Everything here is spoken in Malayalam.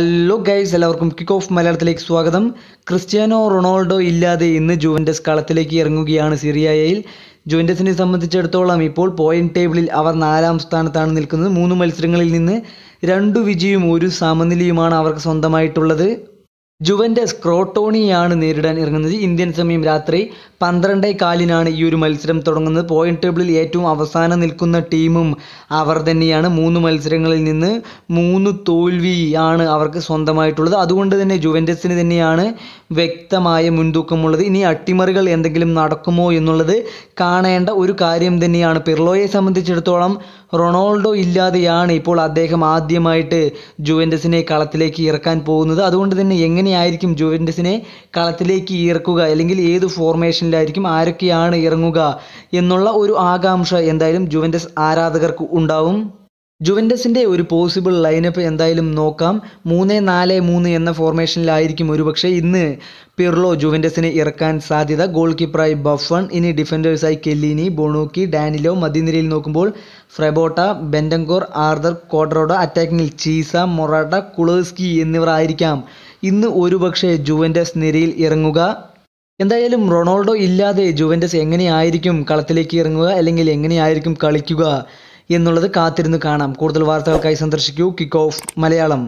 ഹലോ ഗൈസ് എല്ലാവർക്കും കിക്ക് ഓഫ് മലയാളത്തിലേക്ക് സ്വാഗതം ക്രിസ്ത്യാനോ റൊണാൾഡോ ഇല്ലാതെ ഇന്ന് ജുവൻഡസ് കളത്തിലേക്ക് ഇറങ്ങുകയാണ് സിറിയയിൽ ജുവൻഡസിനെ സംബന്ധിച്ചിടത്തോളം ഇപ്പോൾ പോയിന്റ് ടേബിളിൽ അവർ നാലാം സ്ഥാനത്താണ് നിൽക്കുന്നത് മൂന്ന് മത്സരങ്ങളിൽ നിന്ന് രണ്ടു വിജയവും ഒരു സമനിലയുമാണ് അവർക്ക് സ്വന്തമായിട്ടുള്ളത് ജുവന്റെ സ്ക്രോട്ടോണിയാണ് നേരിടാൻ ഇറങ്ങുന്നത് ഇന്ത്യൻ സമയം രാത്രി പന്ത്രണ്ടേ കാലിനാണ് ഈ ഒരു മത്സരം തുടങ്ങുന്നത് പോയിന്റ് ടേബിളിൽ ഏറ്റവും അവസാനം നിൽക്കുന്ന ടീമും അവർ തന്നെയാണ് മൂന്ന് മത്സരങ്ങളിൽ നിന്ന് മൂന്ന് തോൽവിയാണ് അവർക്ക് സ്വന്തമായിട്ടുള്ളത് അതുകൊണ്ട് തന്നെ ജുവൻ്റസിന് തന്നെയാണ് വ്യക്തമായ മുൻതൂക്കമുള്ളത് ഇനി അട്ടിമറികൾ എന്തെങ്കിലും നടക്കുമോ എന്നുള്ളത് കാണേണ്ട ഒരു കാര്യം തന്നെയാണ് പിർലോയെ സംബന്ധിച്ചിടത്തോളം റൊണാൾഡോ ഇല്ലാതെയാണ് ഇപ്പോൾ അദ്ദേഹം ആദ്യമായിട്ട് ജുവൻ്റസിനെ കളത്തിലേക്ക് ഇറക്കാൻ പോകുന്നത് അതുകൊണ്ട് തന്നെ എങ്ങനെ തന്നെയായിരിക്കും ജുവൻറ്റസിനെ കളത്തിലേക്ക് ഇറക്കുക അല്ലെങ്കിൽ ഏത് ഫോർമേഷനിലായിരിക്കും ആരൊക്കെയാണ് ഇറങ്ങുക എന്നുള്ള ഒരു ആകാംക്ഷ എന്തായാലും ജുവൻറ്റസ് ആരാധകർക്ക് ഉണ്ടാവും ജുവൻഡസിൻ്റെ ഒരു പോസിബിൾ ലൈനപ്പ് എന്തായാലും നോക്കാം മൂന്ന് നാല് മൂന്ന് എന്ന ഫോർമേഷനിലായിരിക്കും ഒരുപക്ഷെ ഇന്ന് പിർലോ ജുവൻഡസിനെ ഇറക്കാൻ സാധ്യത ഗോൾ കീപ്പറായി ബഫൺ ഇനി ഡിഫൻഡേഴ്സായി കെല്ലിനി ബോണോക്കി ഡാനിലോ മധ്യനിരയിൽ നോക്കുമ്പോൾ ഫ്രെബോട്ട ബെൻഡങ്കോർ ആർദർ കോഡറോഡ അറ്റാക്കിങ്ങിൽ ചീസ മൊറാട്ട കുളേസ്കി എന്നിവർ ആയിരിക്കാം ഇന്ന് ഒരുപക്ഷെ ജുവൻറ്റസ് നിരയിൽ ഇറങ്ങുക എന്തായാലും റൊണാൾഡോ ഇല്ലാതെ ജുവൻറ്റസ് എങ്ങനെയായിരിക്കും കളത്തിലേക്ക് ഇറങ്ങുക അല്ലെങ്കിൽ എങ്ങനെയായിരിക്കും കളിക്കുക എന്നുള്ളത് കാത്തിരുന്ന് കാണാം കൂടുതൽ വാർത്തകൾക്കായി സന്ദർശിക്കൂ കിക്ക് ഓഫ് മലയാളം